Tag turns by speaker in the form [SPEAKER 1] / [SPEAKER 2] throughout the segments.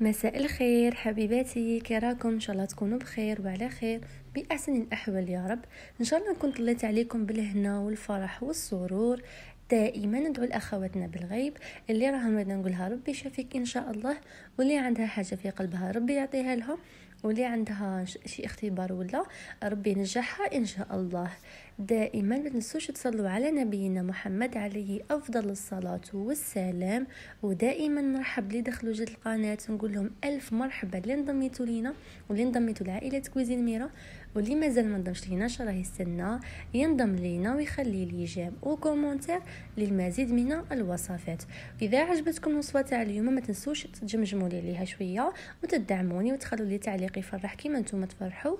[SPEAKER 1] مساء الخير حبيباتي كراكم ان شاء الله تكونوا بخير وعلى خير باحسن الاحوال يا رب ان شاء الله نكون طلعت عليكم بالهنا والفرح والسرور دائما ندعو لاخواتنا بالغيب اللي راهم نقولها ربي يشافيك ان شاء الله واللي عندها حاجه في قلبها ربي يعطيها لها واللي عندها شي اختبار ولا ربي ينجحها ان شاء الله دائما ما تنسوش تصلوا على نبينا محمد عليه أفضل الصلاة والسلام ودائما نرحب اللي دخلوا جد القناة نقول لهم ألف مرحبا اللي انضميتوا لينا واللي انضميتوا لعائلة كويزين ميرا واللي مازال ما انضمش شاء الله يستنى ينضم لينا ويخلي لي جيم وكومونتير للمزيد من الوصفات اذا عجبتكم الوصفه تاع اليوم ما تنسوش تجمجموا لي عليها شويه وتدعموني وتخلوا لي تعليق يفرح كيما نتوما تفرحوا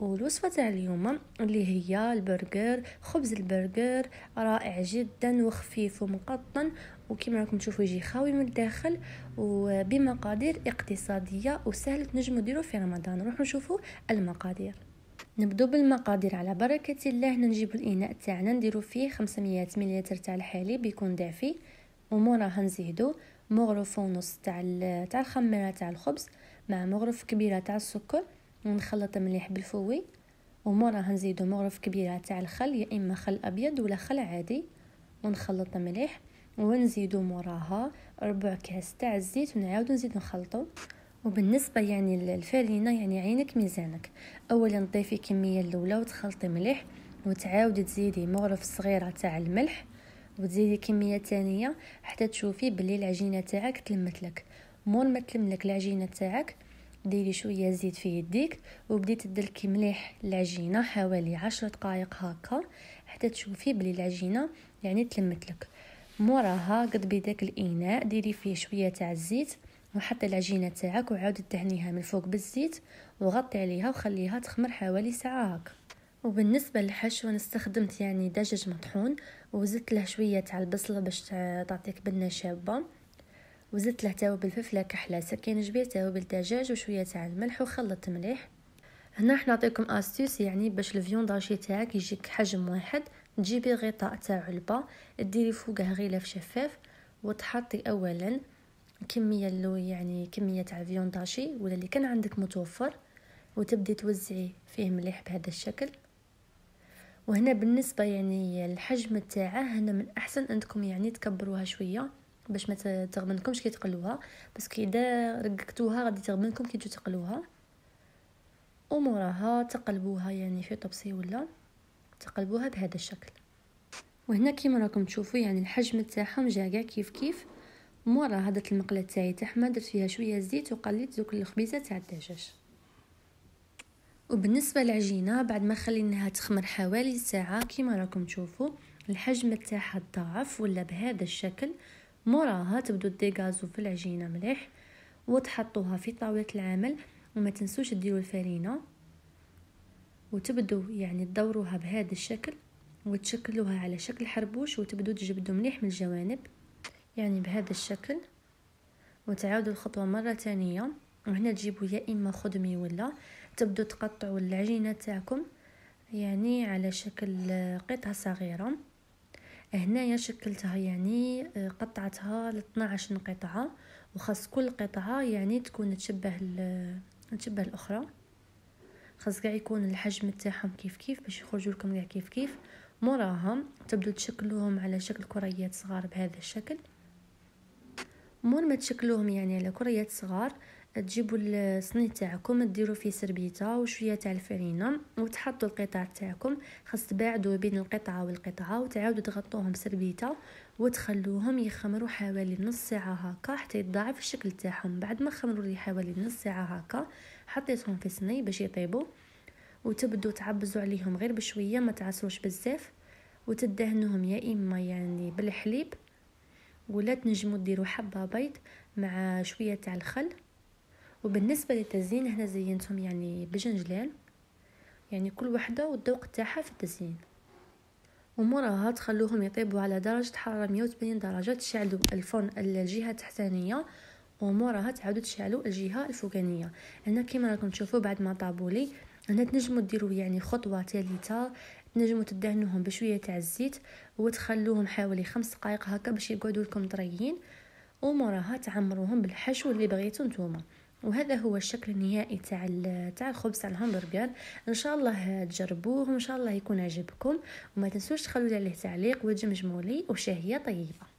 [SPEAKER 1] والوصفة تاع اليوم اللي هي البرجر خبز البرجر رائع جدا وخفيف ومقطن وكما راكم تشوفوا يجي خاوي من الداخل وبمقادير اقتصادية وسهلة تنجموا ديرو في رمضان نروح نشوفوا المقادير نبدو بالمقادير على بركة الله نجيب الإناء تاعنا نديرو فيه 500 مليلتر تاع الحليب يكون دافي وموراها نزيدو مغرف ونص تاع تاع الخميرة تاع الخبز مع مغرف كبيرة تاع السكر ونخلط مليح بالفوي وموراها نزيدو مغرف كبيره تاع الخل يا اما خل ابيض ولا خل عادي ونخلط مليح ونزيدو موراها ربع كاس تاع الزيت ونعاودو نزيد نخلطو وبالنسبة يعني للفرينة يعني عينك ميزانك أولا ضيفي كمية الأولى وتخلطي مليح وتعاودي تزيدي مغرف صغيرة تاع الملح وتزيدي كمية تانية حتى تشوفي بلي العجينة تاعك تلمتلك مور ما تلملك العجينة تاعك ديري شويه زيت في يديك وبدي تدلكي مليح العجينه حوالي عشر دقائق هكا حتى تشوفي بلي العجينه يعني تلمت لك موراها قد داك الاناء ديري فيه شويه تاع الزيت وحطي العجينه تاعك وعاودي دهنيها من فوق بالزيت وغطي عليها وخليها تخمر حوالي ساعه هكا وبالنسبه للحشو انا استخدمت يعني دجاج مطحون وزدت له شويه تاع البصله باش تعطيك بنه شابه وزدت له توابل فلفله كحلة سكين جبير توابل دجاج وشويه تاع الملح وخلطت مليح هنا راح نعطيكم استيس يعني باش الفيونداجي تاعك يجيك حجم واحد تجيبي غطاء تاع علبه ديري فوقه غلاف شفاف وتحطي اولا كميه لو يعني كميه تاع فيون ولا اللي كان عندك متوفر وتبدي توزعي فيه مليح بهذا الشكل وهنا بالنسبه يعني الحجم تاعه هنا من احسن انكم يعني تكبروها شويه باش ما تغبنكمش كي تقلوها باسكو اذا رققتوها غادي تغبنكم كي تجو تقلوها وموراها تقلبوها يعني في طبسي ولا تقلبوها بهذا الشكل وهنا كيما راكم تشوفوا يعني الحجم تاعهم جا كاع كيف كيف مورا هذا المقله تاعي تحمى درت فيها شويه زيت وقليت دوك الخبيزه تاع الدجاج وبالنسبه للعجينه بعد ما خليناها تخمر حوالي ساعه كيما راكم تشوفوا الحجم تاعها تضاعف ولا بهذا الشكل موراها تبدو ديغازو في العجينه مليح وتحطوها في طاوله العمل وما تنسوش ديروا الفرينه وتبدو يعني تدوروها بهذا الشكل وتشكلوها على شكل حربوش وتبدو تجبدوا مليح من الجوانب يعني بهذا الشكل وتعاودوا الخطوه مره ثانيه وهنا تجيبوا يا اما خدمي ولا تبدو تقطعوا العجينه تاعكم يعني على شكل قطع صغيره هنايا شكلتها يعني آه، قطعتها ل 12 قطعه وخاص كل قطعه يعني تكون تشبه آه، تشبه الاخرى خاص كاع يكون الحجم تاعهم كيف كيف باش يخرجوا لكم كاع كيف كيف موراهم تبدو تشكلوهم على شكل كريات صغار بهذا الشكل مور ما تشكلوهم يعني على كريات صغار تجيبوا الصني تاعكم ديروا فيه سربيته وشويه تاع الفرينه وتحطوا القطع تاعكم خاص تباعدوا بين القطعه والقطعه وتعاودوا تغطوهم سربيته وتخلوهم يخمروا حوالي نص ساعه هكا حتى يتضاعف الشكل تاعهم بعد ما خمروا لي حوالي نص ساعه هكا حطيتهم في صني باش يطيبوا وتبدو تعبزوا عليهم غير بشويه ما تعصروش بزاف وتدهنوهم يا اما يعني بالحليب ولا تنجموا ديروا حبه بيض مع شويه تاع الخل وبالنسبه للتزيين هنا زينتهم يعني بجنجلان يعني كل وحده والذوق تاعها في التزيين وموراها تخلوهم يطيبوا على درجة حرارة 180 درجة تشعلوا الفرن الجهة التحتانية وموراها تعاودوا تشعلوا الجهة الفوقانية هنا كما راكم تشوفوا بعد ما طابولي هنا تنجموا ديروا يعني خطوة ثالثة تنجموا تدهنوهم بشوية تاع الزيت وتخلوهم حوالي خمس دقائق هكا باش يقعدوا لكم طريين وموراها تعمروهم بالحشو اللي بغيتو نتوما وهذا هو الشكل النهائي تاع تاع الخبز تاع الهامبرغر ان شاء الله تجربوه وان شاء الله يكون عجبكم وما تنسوش تخلوا عليه تعليق وتجمجموا لي وشهيه طيبه